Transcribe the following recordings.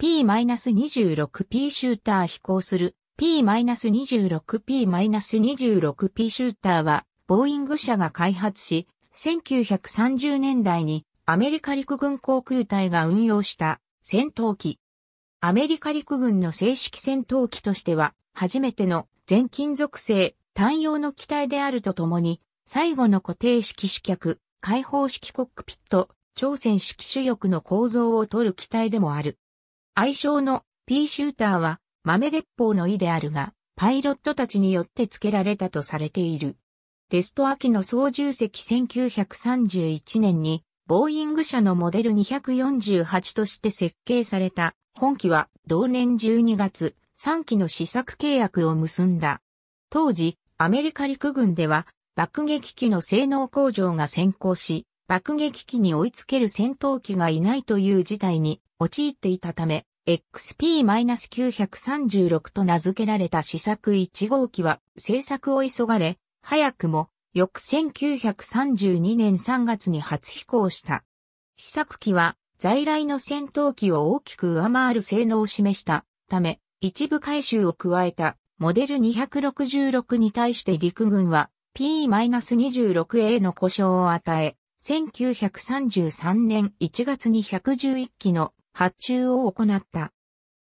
P-26P シューター飛行する P-26P-26P シューターは、ボーイング社が開発し、1930年代にアメリカ陸軍航空隊が運用した戦闘機。アメリカ陸軍の正式戦闘機としては、初めての全金属製単用の機体であるとともに、最後の固定式主脚、開放式コックピット、朝鮮式主翼の構造を取る機体でもある。愛称の P シューターは豆鉄砲の意であるが、パイロットたちによって付けられたとされている。テスト秋の操縦席1931年に、ボーイング社のモデル248として設計された、本機は同年12月、3機の試作契約を結んだ。当時、アメリカ陸軍では、爆撃機の性能向上が先行し、爆撃機に追いつける戦闘機がいないという事態に陥っていたため、XP-936 と名付けられた試作1号機は製作を急がれ、早くも翌1932年3月に初飛行した。試作機は在来の戦闘機を大きく上回る性能を示したため、一部回収を加えたモデル266に対して陸軍は P-26A の故障を与え、1933年1月に111機の発注を行った。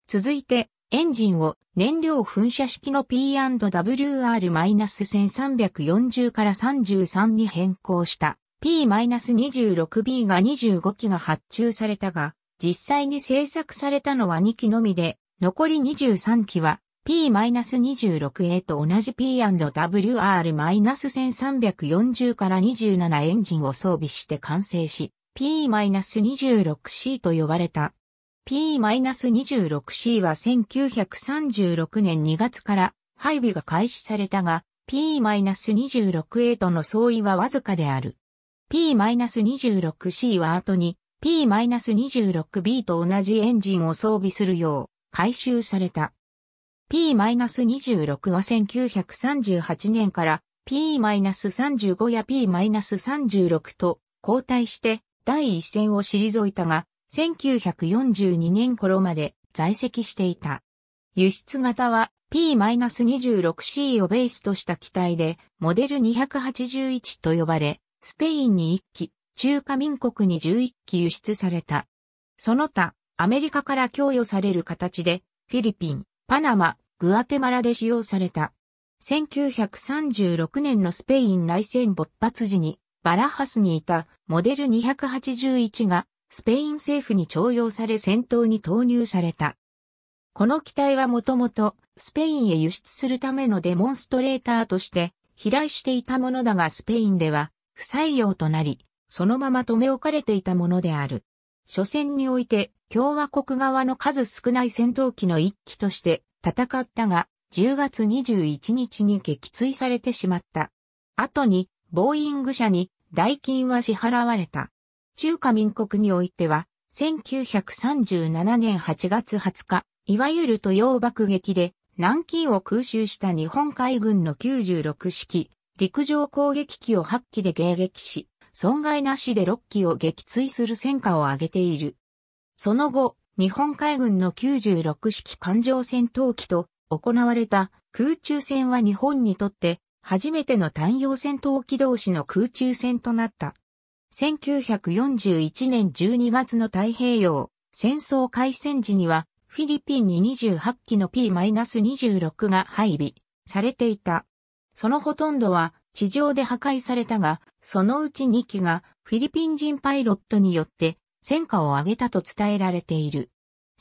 続いて、エンジンを燃料噴射式の P&WR-1340 から33に変更した P-26B が25機が発注されたが、実際に製作されたのは2機のみで、残り23機は P-26A と同じ P&WR-1340 から27エンジンを装備して完成し、P-26C と呼ばれた。P-26C は1936年2月から配備が開始されたが、P-26A との相違はわずかである。P-26C は後に P-26B と同じエンジンを装備するよう改修された。P-26 は1938年から P-35 や P-36 と交代して第一線を退いたが、1942年頃まで在籍していた。輸出型は P-26C をベースとした機体で、モデル281と呼ばれ、スペインに1機、中華民国に11機輸出された。その他、アメリカから供与される形で、フィリピン、パナマ、グアテマラで使用された。1936年のスペイン内戦勃発時に、バラハスにいたモデル281がスペイン政府に徴用され戦闘に投入された。この機体はもともとスペインへ輸出するためのデモンストレーターとして飛来していたものだがスペインでは不採用となり、そのまま留め置かれていたものである。初戦において共和国側の数少ない戦闘機の一機として戦ったが、10月21日に撃墜されてしまった。後に、ボーイング社に代金は支払われた。中華民国においては、1937年8月20日、いわゆる都洋爆撃で、南京を空襲した日本海軍の96式、陸上攻撃機を8機で迎撃し、損害なしで6機を撃墜する戦果を上げている。その後、日本海軍の96式艦上戦闘機と行われた空中戦は日本にとって初めての単用戦闘機同士の空中戦となった。1941年12月の太平洋戦争開戦時にはフィリピンに28機の P-26 が配備されていた。そのほとんどは地上で破壊されたが、そのうち2機がフィリピン人パイロットによって戦果を上げたと伝えられている。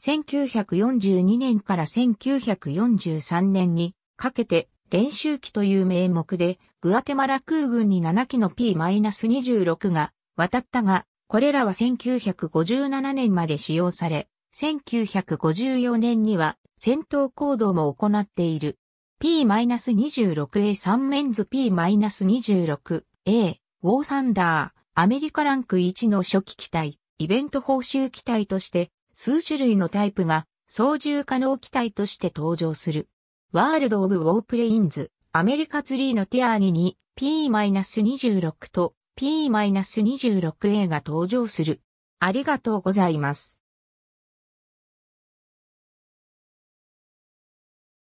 1942年から1943年にかけて練習機という名目で、グアテマラ空軍に7機の P-26 が渡ったが、これらは1957年まで使用され、1954年には戦闘行動も行っている。P-26A3 メンズ P-26A ウォーサンダーアメリカランク1の初期機体、イベント報酬機体として数種類のタイプが操縦可能機体として登場する。ワールド・オブ・ウォープレインズ、アメリカツリーのティアーニに P-26 と P-26A が登場する。ありがとうございます。